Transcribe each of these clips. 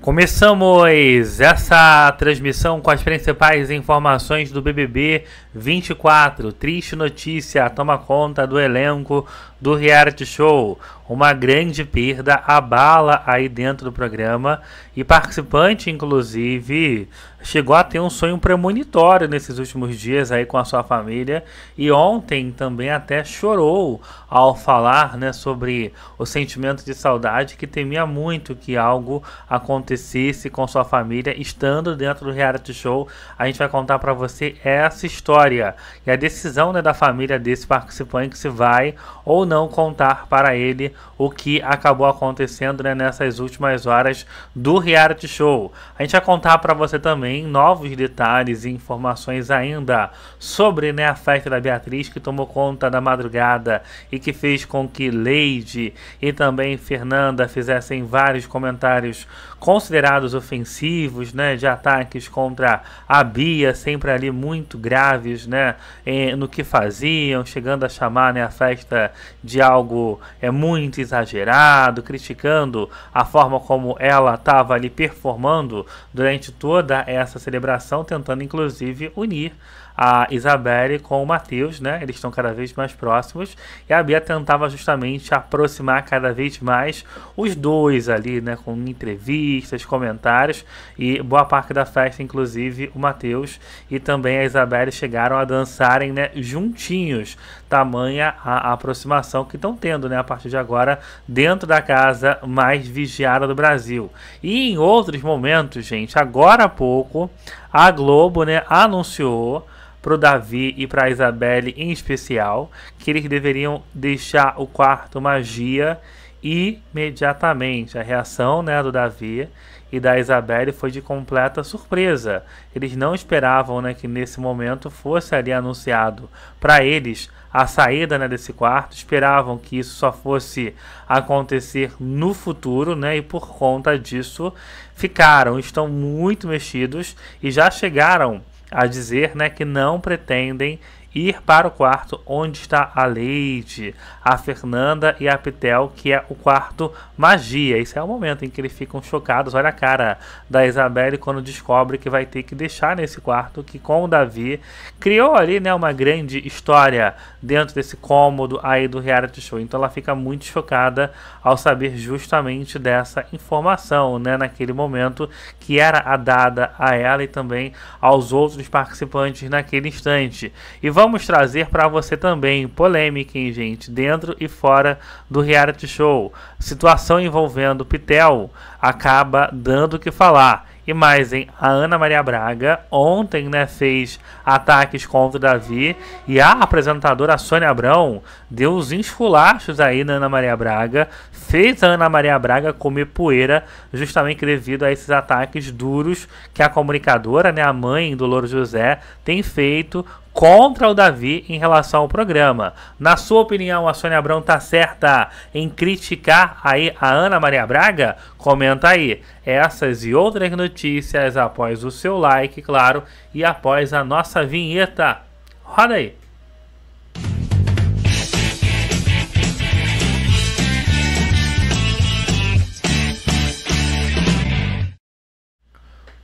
Começamos essa transmissão com as principais informações do BBB 24. Triste notícia toma conta do elenco do reality show uma grande perda abala aí dentro do programa e participante inclusive chegou a ter um sonho premonitório nesses últimos dias aí com a sua família e ontem também até chorou ao falar, né, sobre o sentimento de saudade que temia muito que algo acontecesse com sua família estando dentro do reality show. A gente vai contar para você essa história e a decisão né, da família desse participante se vai ou não contar para ele o que acabou acontecendo né, nessas últimas horas do reality show. A gente vai contar para você também novos detalhes e informações ainda sobre né, a festa da Beatriz que tomou conta da madrugada e que fez com que Leide e também Fernanda fizessem vários comentários considerados ofensivos, né, de ataques contra a Bia, sempre ali muito graves, né, no que faziam, chegando a chamar né, a festa de algo é muito muito exagerado, criticando a forma como ela estava ali performando durante toda essa celebração, tentando inclusive unir a Isabelle com o Matheus, né? Eles estão cada vez mais próximos. E a Bia tentava justamente aproximar cada vez mais os dois ali, né? Com entrevistas, comentários. E boa parte da festa, inclusive, o Matheus e também a Isabelle chegaram a dançarem, né? Juntinhos tamanha a, a aproximação que estão tendo, né? A partir de agora, dentro da casa mais vigiada do Brasil. E em outros momentos, gente, agora há pouco, a Globo, né, anunciou pro Davi e a Isabelle em especial, que eles deveriam deixar o quarto magia imediatamente. A reação, né, do Davi e da Isabelle foi de completa surpresa. Eles não esperavam né, que nesse momento fosse ali anunciado para eles a saída né, desse quarto, esperavam que isso só fosse acontecer no futuro, né? E por conta disso ficaram, estão muito mexidos e já chegaram a dizer, né, que não pretendem ir para o quarto onde está a Lady, a Fernanda e a Pitel, que é o quarto magia. Esse é o momento em que eles ficam chocados. Olha a cara da Isabelle quando descobre que vai ter que deixar nesse quarto que com o Davi criou ali, né, uma grande história dentro desse cômodo aí do reality show. Então ela fica muito chocada ao saber justamente dessa informação, né, naquele momento que era a dada a ela e também aos outros participantes naquele instante. E vamos vamos trazer para você também polêmica, hein, gente, dentro e fora do reality show. Situação envolvendo Pitel acaba dando o que falar. E mais, hein? A Ana Maria Braga ontem, né, fez ataques contra o Davi e a apresentadora Sônia Abrão deu uns esculachos aí na Ana Maria Braga, fez a Ana Maria Braga comer poeira, justamente devido a esses ataques duros que a comunicadora, né, a mãe do Louro José, tem feito contra o Davi em relação ao programa. Na sua opinião, a Sônia Abrão tá certa em criticar aí a Ana Maria Braga? Comenta aí. Essas e outras notícias após o seu like, claro, e após a nossa vinheta. Roda aí.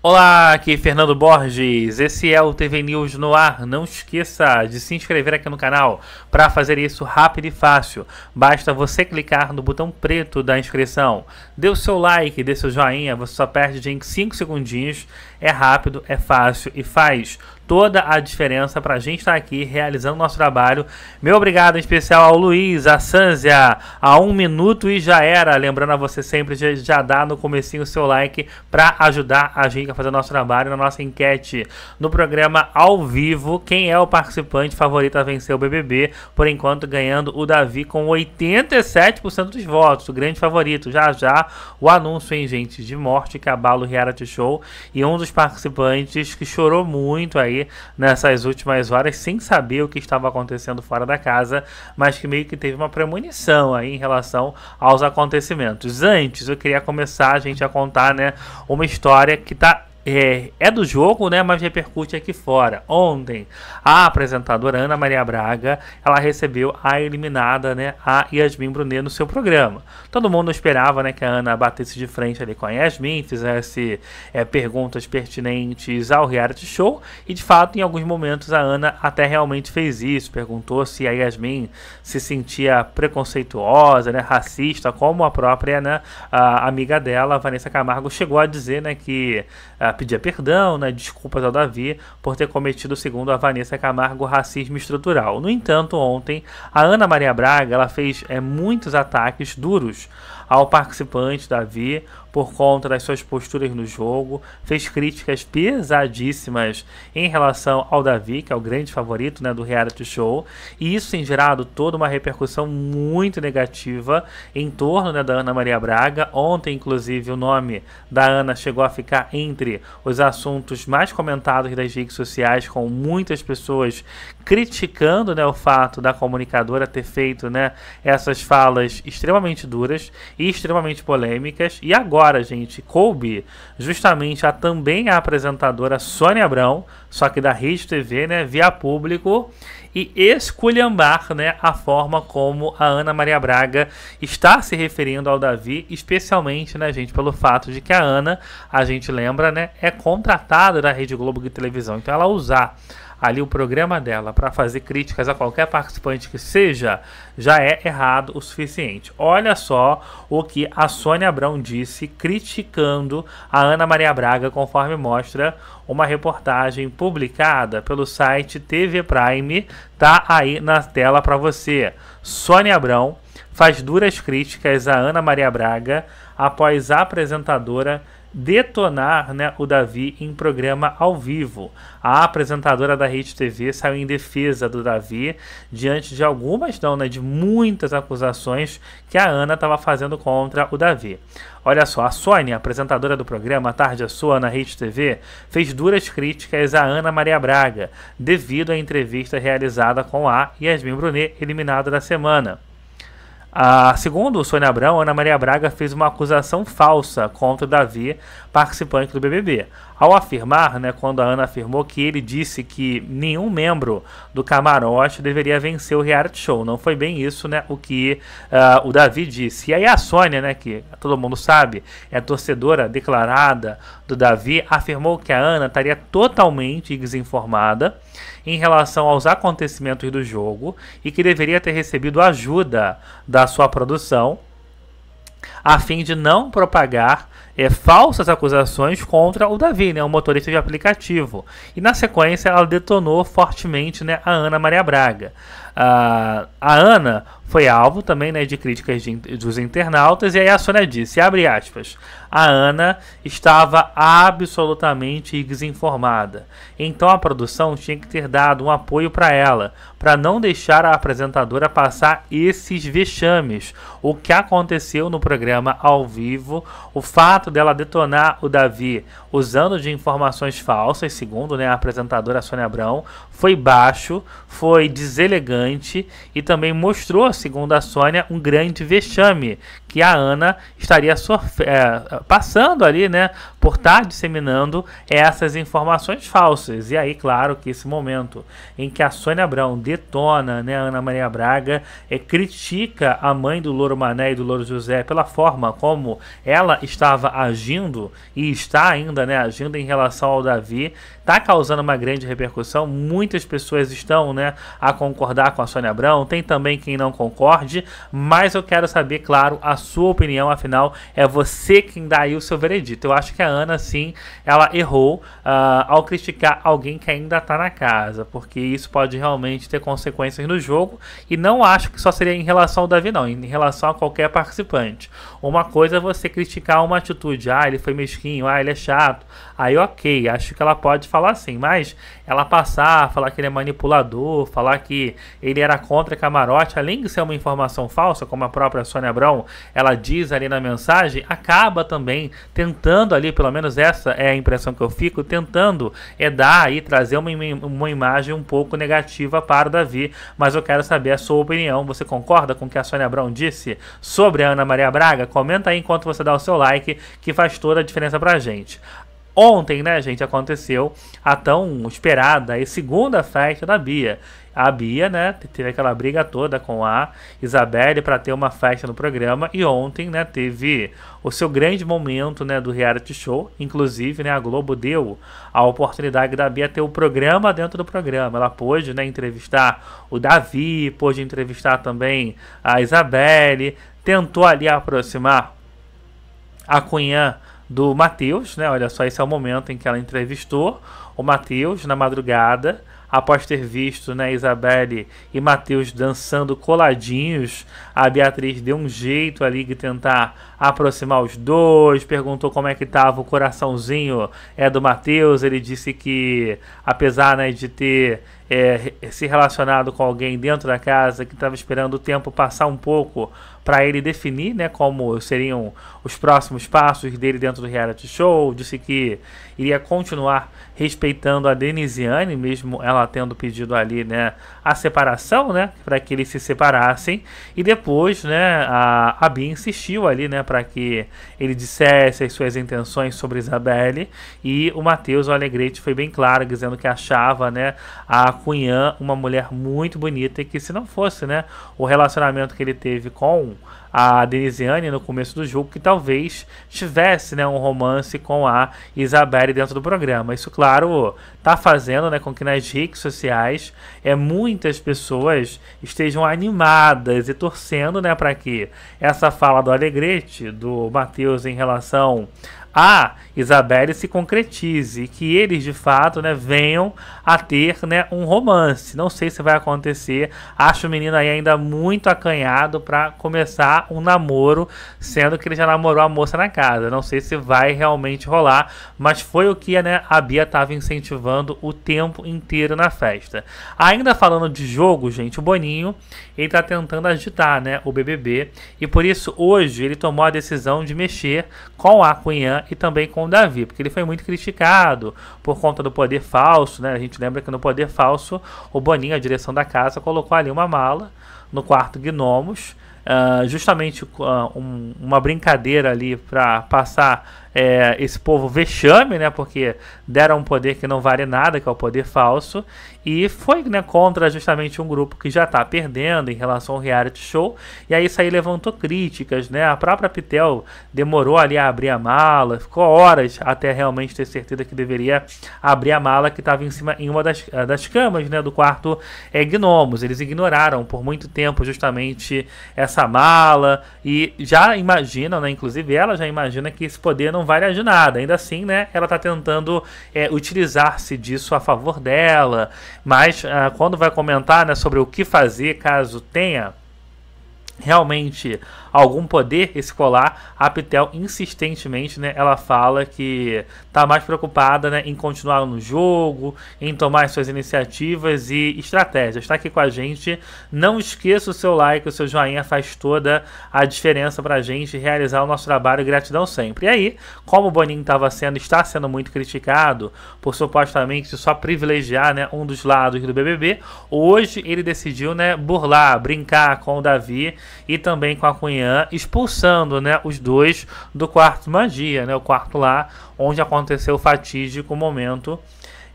Olá, aqui é Fernando Borges. Esse é o TV News no ar. Não esqueça de se inscrever aqui no canal. Para fazer isso rápido e fácil, basta você clicar no botão preto da inscrição. Dê o seu like, dê seu joinha, você só perde em 5 segundinhos é rápido, é fácil e faz toda a diferença para a gente estar tá aqui realizando nosso trabalho. Meu obrigado em especial ao Luiz, a Sanzia, a um minuto e já era. Lembrando a você sempre já, já dá no comecinho o seu like para ajudar a gente a fazer nosso trabalho na nossa enquete no programa ao vivo. Quem é o participante favorito a vencer o BBB? Por enquanto ganhando o Davi com 87% dos votos, o grande favorito. Já já o anúncio em gente de morte que é abala o reality show e um dos dos participantes que chorou muito aí nessas últimas horas, sem saber o que estava acontecendo fora da casa, mas que meio que teve uma premonição aí em relação aos acontecimentos. Antes, eu queria começar a gente a contar, né, uma história que está é, é, do jogo, né, mas repercute aqui fora. Ontem, a apresentadora Ana Maria Braga, ela recebeu a eliminada, né, a Yasmin Brunet no seu programa. Todo mundo esperava, né, que a Ana batesse de frente ali com a Yasmin, fizesse é, perguntas pertinentes ao reality show, e de fato, em alguns momentos, a Ana até realmente fez isso, perguntou se a Yasmin se sentia preconceituosa, né, racista, como a própria, né, a amiga dela, Vanessa Camargo, chegou a dizer, né, que ela pedia perdão, né, desculpas ao Davi por ter cometido, segundo a Vanessa Camargo, racismo estrutural. No entanto, ontem, a Ana Maria Braga ela fez é, muitos ataques duros ao participante Davi por conta das suas posturas no jogo, fez críticas pesadíssimas em relação ao Davi, que é o grande favorito né, do reality show, e isso tem gerado toda uma repercussão muito negativa em torno né, da Ana Maria Braga. Ontem, inclusive, o nome da Ana chegou a ficar entre os assuntos mais comentados das redes sociais, com muitas pessoas criticando né, o fato da comunicadora ter feito né, essas falas extremamente duras e extremamente polêmicas. E agora, gente, coube justamente a também a apresentadora Sônia Abrão, só que da Rede TV, né, via público, e esculhambar né, a forma como a Ana Maria Braga está se referindo ao Davi, especialmente, né, gente, pelo fato de que a Ana, a gente lembra, né, é contratada da Rede Globo de televisão. Então ela usar ali o programa dela para fazer críticas a qualquer participante que seja, já é errado o suficiente. Olha só o que a Sônia Abrão disse criticando a Ana Maria Braga, conforme mostra uma reportagem publicada pelo site TV Prime, tá aí na tela para você. Sônia Abrão faz duras críticas a Ana Maria Braga após a apresentadora detonar né, o Davi em programa ao vivo. A apresentadora da Rede TV saiu em defesa do Davi diante de algumas, não, né, de muitas acusações que a Ana estava fazendo contra o Davi. Olha só, a Sônia, apresentadora do programa Tarde é Sua na Rede TV, fez duras críticas à Ana Maria Braga devido à entrevista realizada com a Yasmin Brunet, eliminada da semana. A segundo Sônia Abrão, Ana Maria Braga fez uma acusação falsa contra o Davi, participante do BBB, ao afirmar, né, quando a Ana afirmou que ele disse que nenhum membro do camarote deveria vencer o reality show, não foi bem isso, né, o que uh, o Davi disse. E aí a Sônia, né, que todo mundo sabe, é torcedora declarada do Davi, afirmou que a Ana estaria totalmente desinformada em relação aos acontecimentos do jogo e que deveria ter recebido ajuda da sua produção a fim de não propagar é, falsas acusações contra o Davi, né, o motorista de aplicativo. E na sequência ela detonou fortemente né, a Ana Maria Braga a Ana foi alvo também né, de críticas de, dos internautas, e aí a Sônia disse, abre aspas, a Ana estava absolutamente desinformada, então a produção tinha que ter dado um apoio para ela, para não deixar a apresentadora passar esses vexames. O que aconteceu no programa ao vivo, o fato dela detonar o Davi usando de informações falsas, segundo né, a apresentadora Sônia Abrão, foi baixo, foi deselegante, e também mostrou, segundo a Sônia, um grande vexame, que a Ana estaria é, passando ali, né, por estar disseminando essas informações falsas. E aí, claro que esse momento em que a Sônia Abrão detona, né, a Ana Maria Braga, é, critica a mãe do Louro Mané e do Louro José pela forma como ela estava agindo e está ainda, né, agindo em relação ao Davi, está causando uma grande repercussão. Muitas pessoas estão, né, a concordar com a Sônia Abrão, tem também quem não concorde, mas eu quero saber, claro, a sua opinião, afinal é você quem dá aí o seu veredito. Eu acho que a Ana, sim, ela errou uh, ao criticar alguém que ainda está na casa, porque isso pode realmente ter consequências no jogo e não acho que só seria em relação ao Davi, não, em relação a qualquer participante. Uma coisa é você criticar uma atitude, ah, ele foi mesquinho, ah, ele é chato, Aí, ok, acho que ela pode falar assim, mas ela passar, falar que ele é manipulador, falar que ele era contra camarote, além de ser uma informação falsa, como a própria Sônia Abrão ela diz ali na mensagem, acaba também tentando ali, pelo menos essa é a impressão que eu fico, tentando é dar e trazer uma, uma imagem um pouco negativa para o Davi. Mas eu quero saber a sua opinião. Você concorda com o que a Sônia Abrão disse sobre a Ana Maria Braga? Comenta aí enquanto você dá o seu like, que faz toda a diferença pra gente. Ontem, né, gente, aconteceu a tão esperada e segunda festa da Bia. A Bia, né, teve aquela briga toda com a Isabelle para ter uma festa no programa e ontem, né, teve o seu grande momento, né, do reality show. Inclusive, né, a Globo deu a oportunidade da Bia ter o programa dentro do programa. Ela pôde, né, entrevistar o Davi, pôde entrevistar também a Isabelle, tentou ali aproximar a Cunhã do Matheus, né? Olha só, esse é o momento em que ela entrevistou o Matheus na madrugada, após ter visto né, Isabelle e Matheus dançando coladinhos a Beatriz deu um jeito ali de tentar aproximar os dois, perguntou como é que estava o coraçãozinho é do Matheus, ele disse que apesar né, de ter é, se relacionado com alguém dentro da casa, que estava esperando o tempo passar um pouco para ele definir né, como seriam os próximos passos dele dentro do reality show, disse que iria continuar respeitando a Denisiane, mesmo ela tendo pedido ali né, a separação, né, para que eles se separassem, e depois depois, né, a, a Bia insistiu ali, né, para que ele dissesse as suas intenções sobre Isabelle e o Matheus o Alegrete foi bem claro dizendo que achava, né, a Cunhã uma mulher muito bonita e que se não fosse, né, o relacionamento que ele teve com a Denisiane no começo do jogo que talvez tivesse né, um romance com a Isabelle dentro do programa. Isso, claro, está fazendo né, com que nas redes sociais é, muitas pessoas estejam animadas e torcendo né, para que essa fala do Alegrete, do Matheus em relação a Isabelle se concretize que eles de fato né, venham a ter né, um romance. Não sei se vai acontecer. Acho o menino aí ainda muito acanhado para começar um namoro, sendo que ele já namorou a moça na casa. Não sei se vai realmente rolar, mas foi o que né, a Bia estava incentivando o tempo inteiro na festa. Ainda falando de jogo, gente, o Boninho ele está tentando agitar né, o BBB e por isso hoje ele tomou a decisão de mexer com a Cunhã e também com Davi, porque ele foi muito criticado por conta do poder falso, né? A gente lembra que no poder falso o Boninho, a direção da casa, colocou ali uma mala no quarto Gnomos, uh, justamente uh, um, uma brincadeira ali para passar é, esse povo vexame, né? Porque deram um poder que não vale nada, que é o poder falso, e foi né, contra justamente um grupo que já está perdendo em relação ao reality show, e aí isso aí levantou críticas, né? A própria Pitel demorou ali a abrir a mala, ficou horas até realmente ter certeza que deveria abrir a mala que estava em cima em uma das, eh, das camas, né, do quarto é, Gnomos. Eles ignoraram por muito tempo justamente essa mala e já imaginam, né, inclusive ela já imagina que esse poder não não vale de nada. Ainda assim, né, ela está tentando é, utilizar-se disso a favor dela. Mas ah, quando vai comentar né, sobre o que fazer caso tenha realmente algum poder escolar, a Pitel insistentemente, né, ela fala que tá mais preocupada, né, em continuar no jogo, em tomar suas iniciativas e estratégias. Está aqui com a gente. Não esqueça o seu like, o seu joinha faz toda a diferença pra gente realizar o nosso trabalho. Gratidão sempre. E aí, como o Boninho estava sendo, está sendo muito criticado por supostamente só privilegiar, né, um dos lados do BBB, hoje ele decidiu, né, burlar, brincar com o Davi e também com a Cunha manhã, expulsando né, os dois do quarto magia, né, o quarto lá onde aconteceu o fatídico momento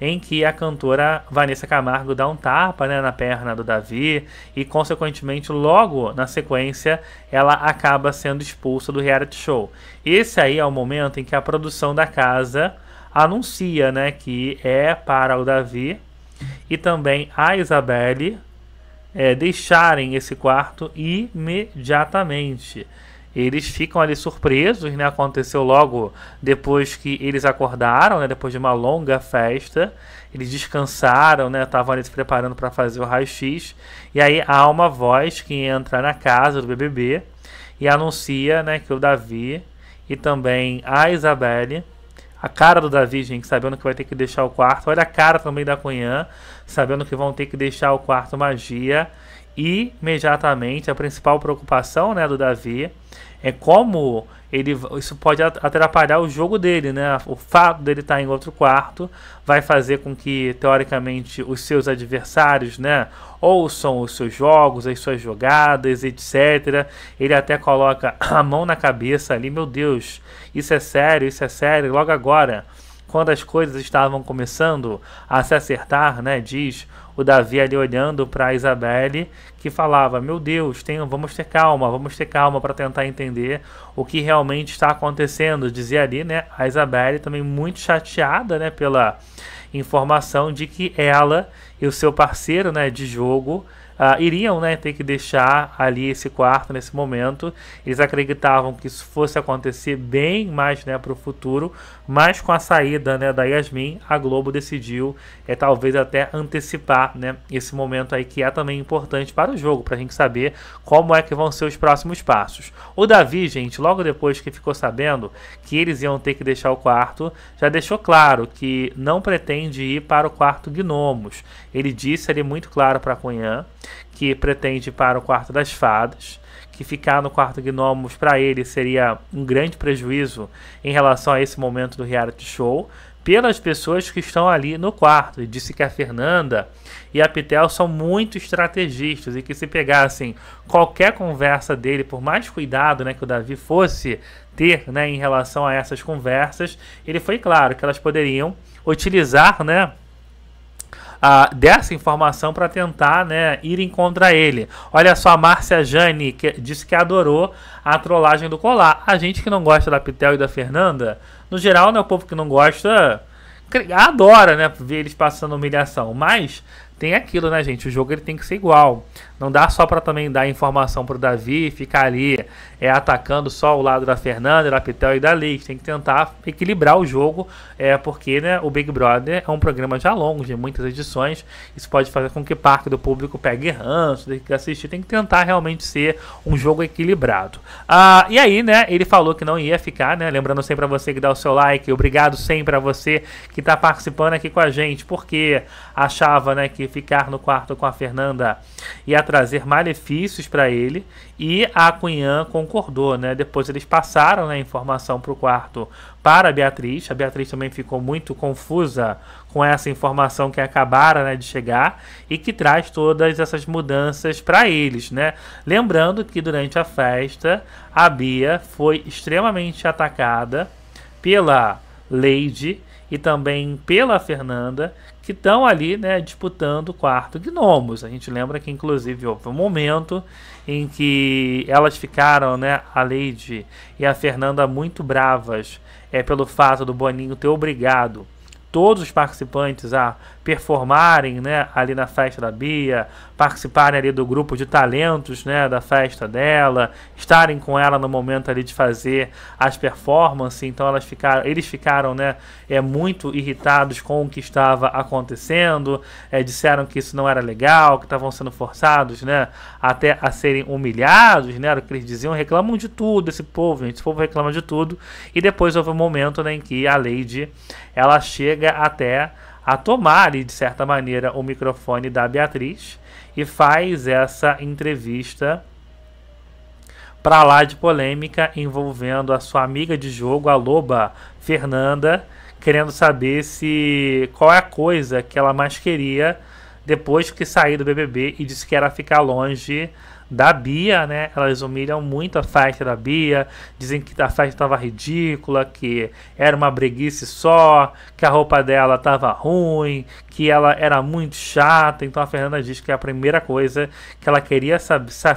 em que a cantora Vanessa Camargo dá um tapa né, na perna do Davi e, consequentemente, logo na sequência, ela acaba sendo expulsa do reality show. Esse aí é o momento em que a produção da casa anuncia né, que é para o Davi e também a Isabelle é, deixarem esse quarto imediatamente. Eles ficam ali surpresos, né? Aconteceu logo depois que eles acordaram, né? Depois de uma longa festa, eles descansaram, né? Estavam ali se preparando para fazer o raio-x. E aí há uma voz que entra na casa do BBB e anuncia, né, que o Davi e também a Isabelle a cara do Davi, gente, sabendo que vai ter que deixar o quarto. Olha a cara também da Cunhã, sabendo que vão ter que deixar o quarto magia. E imediatamente a principal preocupação né, do Davi é como ele isso pode atrapalhar o jogo dele, né? O fato dele estar tá em outro quarto vai fazer com que teoricamente os seus adversários, né, ouçam os seus jogos, as suas jogadas, etc. Ele até coloca a mão na cabeça ali, meu Deus, isso é sério, isso é sério, logo agora, quando as coisas estavam começando a se acertar, né, diz o Davi ali olhando para Isabelle, que falava: Meu Deus, tenho, vamos ter calma, vamos ter calma para tentar entender o que realmente está acontecendo. Dizia ali, né? A Isabelle também muito chateada, né? Pela informação de que ela e o seu parceiro, né? De jogo uh, iriam né, ter que deixar ali esse quarto nesse momento. Eles acreditavam que isso fosse acontecer bem mais né, para o futuro, mas com a saída né, da Yasmin, a Globo decidiu é, talvez até antecipar né, esse momento aí que é também importante para o jogo, para a gente saber como é que vão ser os próximos passos. O Davi, gente, logo depois que ficou sabendo que eles iam ter que deixar o quarto, já deixou claro que não pretende ir para o quarto Gnomos. Ele disse ali muito claro para Cunhã que pretende ir para o quarto das fadas, que ficar no quarto gnomos para ele seria um grande prejuízo em relação a esse momento do reality show, pelas pessoas que estão ali no quarto. E disse que a Fernanda e a Pitel são muito estrategistas e que se pegassem qualquer conversa dele, por mais cuidado né, que o Davi fosse ter né, em relação a essas conversas, ele foi claro que elas poderiam utilizar, né? dessa informação para tentar né, ir contra ele. Olha só, a Márcia Jane que disse que adorou a trollagem do colar. A gente que não gosta da Pitel e da Fernanda, no geral, né, o povo que não gosta adora né, ver eles passando humilhação. Mas tem aquilo, né, gente? O jogo ele tem que ser igual. Não dá só para também dar informação pro Davi ficar ali é, atacando só o lado da Fernanda, da Pitel e da Liz. Tem que tentar equilibrar o jogo, é, porque né, o Big Brother é um programa já longo, de muitas edições. Isso pode fazer com que parte do público pegue ranço, tem que assistir. Tem que tentar realmente ser um jogo equilibrado. Ah, e aí, né, ele falou que não ia ficar, né? Lembrando sempre a você que dá o seu like. Obrigado sempre a você que tá participando aqui com a gente, porque achava, né, que ficar no quarto com a Fernanda ia trazer malefícios para ele e a Cunhã concordou, né? Depois eles passaram né, a informação para o quarto para a Beatriz. A Beatriz também ficou muito confusa com essa informação que acabara né, de chegar e que traz todas essas mudanças para eles, né? Lembrando que durante a festa a Bia foi extremamente atacada pela Lady e também pela Fernanda, que estão ali né, disputando o quarto gnomos. A gente lembra que, inclusive, houve um momento em que elas ficaram, né, a Lady e a Fernanda, muito bravas é, pelo fato do Boninho ter obrigado todos os participantes a performarem né, ali na festa da Bia, participarem ali do grupo de talentos né, da festa dela, estarem com ela no momento ali de fazer as performances. Então elas ficaram, eles ficaram né, é, muito irritados com o que estava acontecendo, é, disseram que isso não era legal, que estavam sendo forçados né, até a serem humilhados, né, era o que eles diziam, reclamam de tudo esse povo, gente, esse povo reclama de tudo. E depois houve um momento né, em que a Lady ela chega até a tomar, de certa maneira, o microfone da Beatriz e faz essa entrevista para lá de polêmica envolvendo a sua amiga de jogo, a loba Fernanda, querendo saber se qual é a coisa que ela mais queria depois que sair do BBB e disse que era ficar longe da Bia, né? Elas humilham muito a faixa da Bia, dizem que a faixa estava ridícula, que era uma breguice só, que a roupa dela estava ruim, que ela era muito chata, então a Fernanda diz que é a primeira coisa que ela queria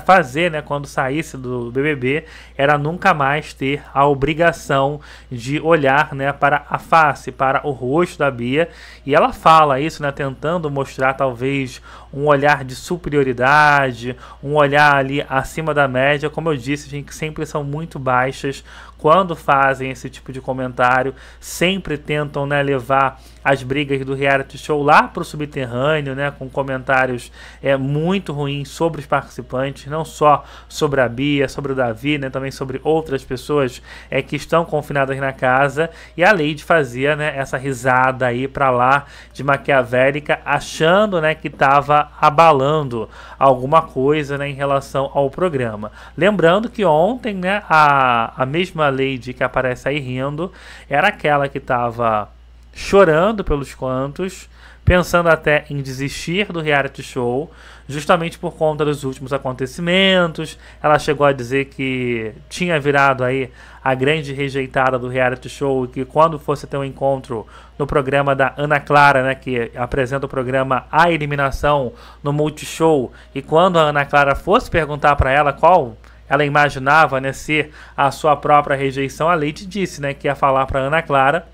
fazer, né, quando saísse do BBB, era nunca mais ter a obrigação de olhar, né, para a face, para o rosto da Bia, e ela fala isso, né, tentando mostrar talvez um olhar de superioridade, um olhar ali acima da média, como eu disse, gente, que sempre são muito baixas quando fazem esse tipo de comentário, sempre tentam né, levar as brigas do reality show lá para o subterrâneo, né, com comentários é, muito ruins sobre os participantes, não só sobre a Bia, sobre o Davi, né, também sobre outras pessoas é, que estão confinadas na casa. E a Lady fazia né, essa risada aí para lá de maquiavélica, achando né, que estava abalando alguma coisa né, em relação ao programa. Lembrando que ontem né, a, a mesma última Lady que aparece aí rindo era aquela que estava chorando pelos quantos, pensando até em desistir do reality show, justamente por conta dos últimos acontecimentos. Ela chegou a dizer que tinha virado aí a grande rejeitada do reality show e que quando fosse ter um encontro no programa da Ana Clara, né, que apresenta o programa A Eliminação no Multishow, e quando a Ana Clara fosse perguntar para ela qual ela imaginava né, ser a sua própria rejeição, a Leite disse né, que ia falar para Ana Clara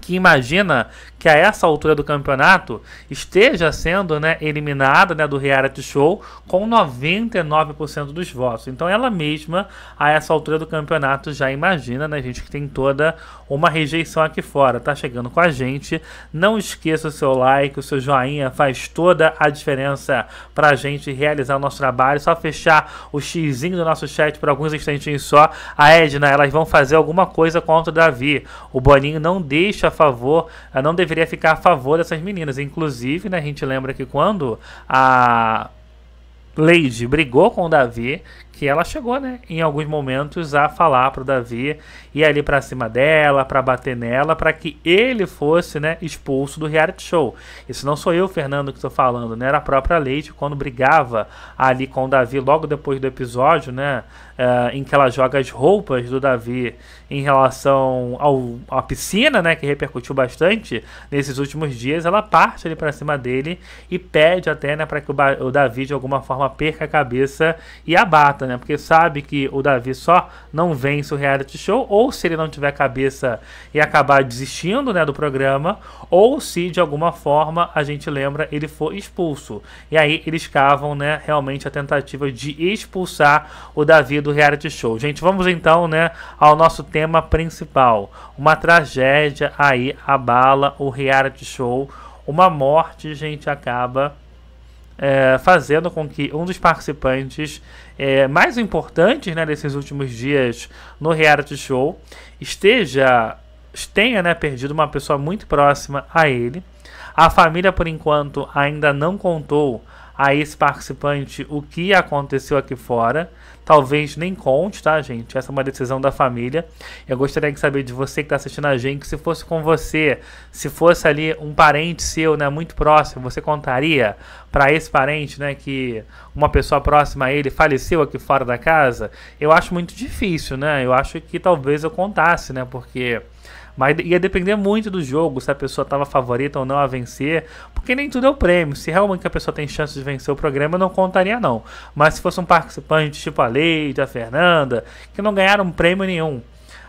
que imagina que a essa altura do campeonato esteja sendo né, eliminada né, do reality show com 99% dos votos. Então ela mesma, a essa altura do campeonato, já imagina, né, gente, que tem toda uma rejeição aqui fora. Tá chegando com a gente. Não esqueça o seu like, o seu joinha, faz toda a diferença para a gente realizar o nosso trabalho. Só fechar o xizinho do nosso chat por alguns instantinhos só. A Edna, elas vão fazer alguma coisa contra o Davi. O Boninho não deixa a favor, não deveria ficar a favor dessas meninas. Inclusive, né, a gente lembra que quando a Lady brigou com Davi, que ela chegou, né, em alguns momentos a falar pro Davi e ali para cima dela, para bater nela, para que ele fosse, né, expulso do reality show. Isso não sou eu, Fernando, que estou falando, né, era a própria Leite quando brigava ali com o Davi logo depois do episódio, né, uh, em que ela joga as roupas do Davi em relação ao à piscina, né, que repercutiu bastante nesses últimos dias, ela parte ali para cima dele e pede até, né, para que o, o Davi de alguma forma perca a cabeça e abata mata, né? Porque sabe que o Davi só não vence o reality show, ou se ele não tiver cabeça e acabar desistindo, né, do programa, ou se de alguma forma a gente lembra ele for expulso. E aí eles cavam, né, realmente a tentativa de expulsar o Davi do reality show. Gente, vamos então, né, ao nosso tema principal. Uma tragédia aí abala o reality show. Uma morte, gente, acaba é, fazendo com que um dos participantes é, mais importantes né, desses últimos dias no reality show esteja tenha né, perdido uma pessoa muito próxima a ele. A família, por enquanto, ainda não contou a esse participante o que aconteceu aqui fora talvez nem conte, tá, gente? Essa é uma decisão da família. Eu gostaria de saber de você que está assistindo a gente, se fosse com você, se fosse ali um parente seu, né, muito próximo, você contaria para esse parente, né, que uma pessoa próxima a ele faleceu aqui fora da casa? Eu acho muito difícil, né? Eu acho que talvez eu contasse, né, porque mas ia depender muito do jogo, se a pessoa estava favorita ou não a vencer, porque nem tudo é o prêmio. Se realmente a pessoa tem chance de vencer o programa, não contaria não. Mas se fosse um participante tipo a Leite, a Fernanda, que não ganharam prêmio nenhum,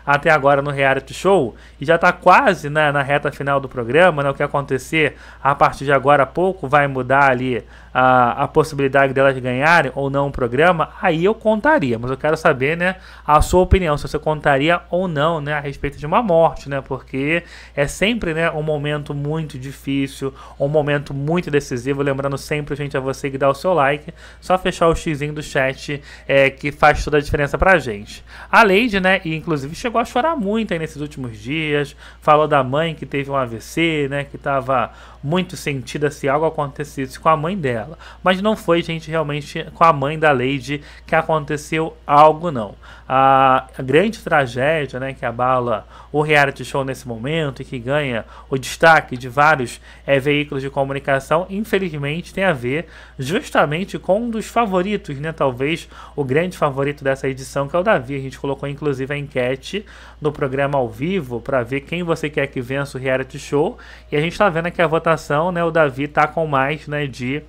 até agora no reality show e já está quase na, né, na, reta final do programa, né? O que acontecer a partir de agora a pouco vai mudar ali a, a possibilidade delas ganharem ou não o programa, aí eu contaria, mas eu quero saber, né, a sua opinião, se você contaria ou não, né, a respeito de uma morte, né? Porque é sempre, né, um momento muito difícil, um momento muito decisivo, lembrando sempre, gente, a você que dá o seu like, só fechar o xizinho do chat é que faz toda a diferença pra gente. A Lady, né, e inclusive chegou chegou a chorar muito aí nesses últimos dias. Falou da mãe que teve um AVC, né? Que estava muito sentida se algo acontecesse com a mãe dela. Mas não foi, gente, realmente com a mãe da Lady que aconteceu algo, não. A grande tragédia né, que abala o reality show nesse momento e que ganha o destaque de vários é, veículos de comunicação, infelizmente, tem a ver justamente com um dos favoritos, né? Talvez o grande favorito dessa edição, que é o Davi. A gente colocou, inclusive, a enquete no programa ao vivo para ver quem você quer que vença o reality show. E a gente está vendo que a votação votação, né, o Davi tá com mais né, de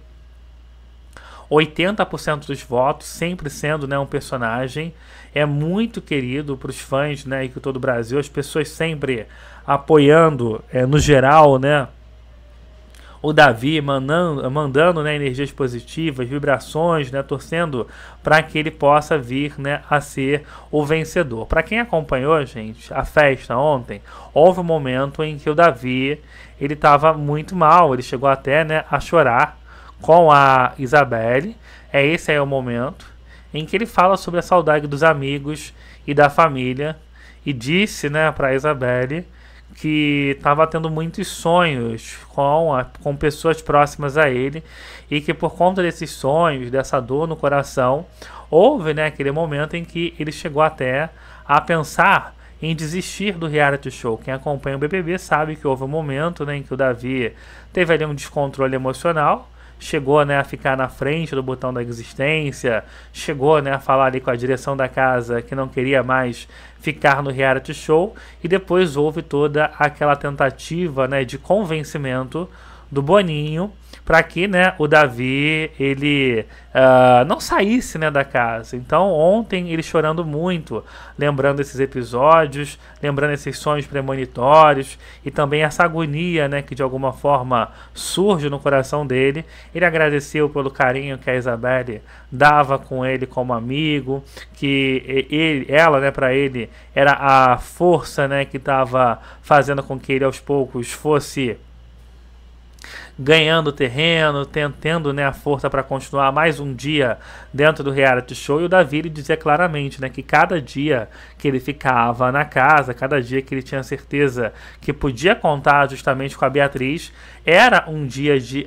80% dos votos, sempre sendo né, um personagem. É muito querido para os fãs né, que todo o Brasil, as pessoas sempre apoiando, é, no geral, né, o Davi mandando, mandando né, energias positivas, vibrações, né, torcendo para que ele possa vir né, a ser o vencedor. Para quem acompanhou, gente, a festa ontem, houve um momento em que o Davi ele estava muito mal, ele chegou até né, a chorar com a Isabelle. É esse aí é o momento em que ele fala sobre a saudade dos amigos e da família e disse, né, para Isabelle que estava tendo muitos sonhos com, a, com pessoas próximas a ele e que por conta desses sonhos, dessa dor no coração, houve né, aquele momento em que ele chegou até a pensar em desistir do reality show. Quem acompanha o BBB sabe que houve um momento né, em que o Davi teve ali um descontrole emocional, chegou né, a ficar na frente do botão da existência, chegou né, a falar ali com a direção da casa que não queria mais ficar no reality show, e depois houve toda aquela tentativa né, de convencimento do Boninho para que né, o Davi ele uh, não saísse né, da casa. Então ontem ele chorando muito, lembrando esses episódios, lembrando esses sonhos premonitórios e também essa agonia né, que de alguma forma surge no coração dele. Ele agradeceu pelo carinho que a Isabelle dava com ele como amigo, que ele, ela né, para ele era a força né, que estava fazendo com que ele aos poucos fosse ganhando terreno, tentando né, a força para continuar mais um dia dentro do reality show. E o Davi ele dizia claramente né, que cada dia que ele ficava na casa, cada dia que ele tinha certeza que podia contar justamente com a Beatriz, era um dia de,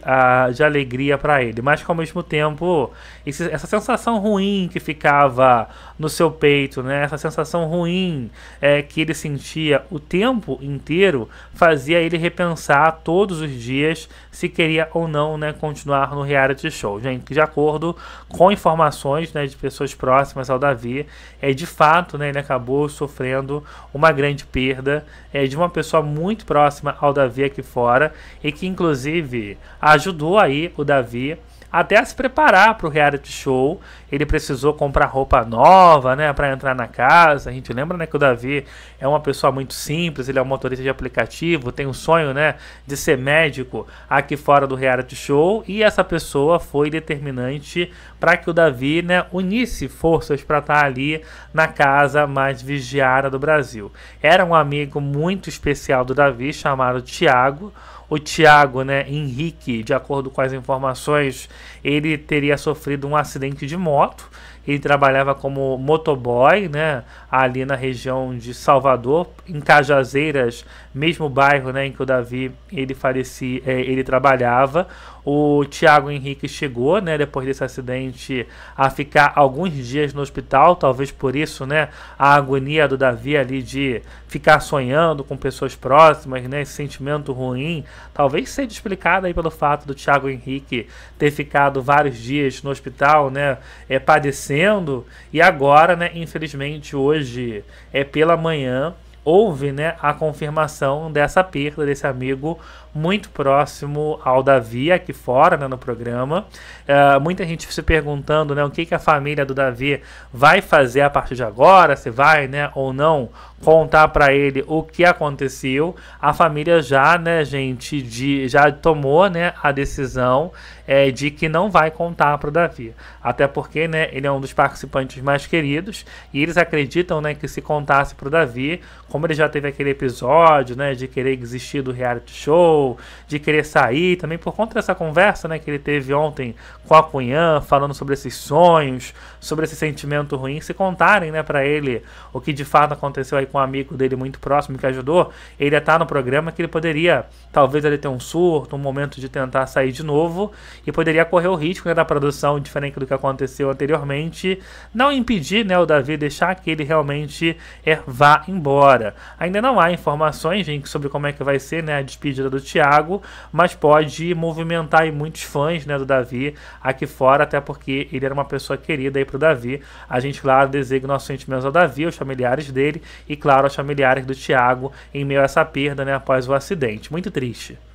uh, de alegria para ele. Mas que ao mesmo tempo, esse, essa sensação ruim que ficava no seu peito, né, essa sensação ruim é, que ele sentia o tempo inteiro, fazia ele repensar todos os dias se queria ou não né, continuar no reality show. Gente, de acordo com informações né, de pessoas próximas ao Davi, é, de fato né, ele acabou sofrendo uma grande perda é, de uma pessoa muito próxima ao Davi aqui fora e que inclusive ajudou aí o Davi até se preparar para o reality show. Ele precisou comprar roupa nova, né, para entrar na casa. A gente lembra, né, que o Davi é uma pessoa muito simples, ele é um motorista de aplicativo, tem um sonho, né, de ser médico aqui fora do reality show, e essa pessoa foi determinante para que o Davi, né, unisse forças para estar tá ali na casa mais vigiada do Brasil. Era um amigo muito especial do Davi, chamado Tiago o Thiago, né, Henrique, de acordo com as informações, ele teria sofrido um acidente de moto ele trabalhava como motoboy, né, ali na região de Salvador, em Cajazeiras, mesmo bairro, né, em que o Davi ele falecia, é, ele trabalhava. O Tiago Henrique chegou, né, depois desse acidente, a ficar alguns dias no hospital, talvez por isso, né, a agonia do Davi ali de ficar sonhando com pessoas próximas, né, esse sentimento ruim, talvez seja explicado aí pelo fato do Tiago Henrique ter ficado vários dias no hospital, né, é padecendo acontecendo. E agora, né, infelizmente, hoje é pela manhã, houve né, a confirmação dessa perda desse amigo muito próximo ao Davi aqui fora né, no programa. Uh, muita gente se perguntando né, o que, que a família do Davi vai fazer a partir de agora, se vai né, ou não contar para ele o que aconteceu. A família já, né, gente, de, já tomou né, a decisão é, de que não vai contar para o Davi. Até porque né, ele é um dos participantes mais queridos e eles acreditam né, que se contasse para o Davi, como ele já teve aquele episódio né, de querer desistir do reality show, de querer sair, também por conta dessa conversa né, que ele teve ontem com a Cunhã, falando sobre esses sonhos, sobre esse sentimento ruim, se contarem né, para ele o que de fato aconteceu aí com um amigo dele muito próximo que ajudou, ele ia estar tá no programa que ele poderia, talvez, ele ter um surto, um momento de tentar sair de novo e poderia correr o risco né, da produção, diferente do que aconteceu anteriormente, não impedir né, o Davi deixar que ele realmente é, vá embora. Ainda não há informações, gente, sobre como é que vai ser né, a despedida do Thiago, mas pode movimentar aí muitos fãs né, do Davi aqui fora, até porque ele era uma pessoa querida aí pro Davi. A gente, claro, deseja nossos sentimentos ao Davi, aos familiares dele e, claro, aos familiares do Thiago em meio a essa perda né, após o acidente. Muito triste.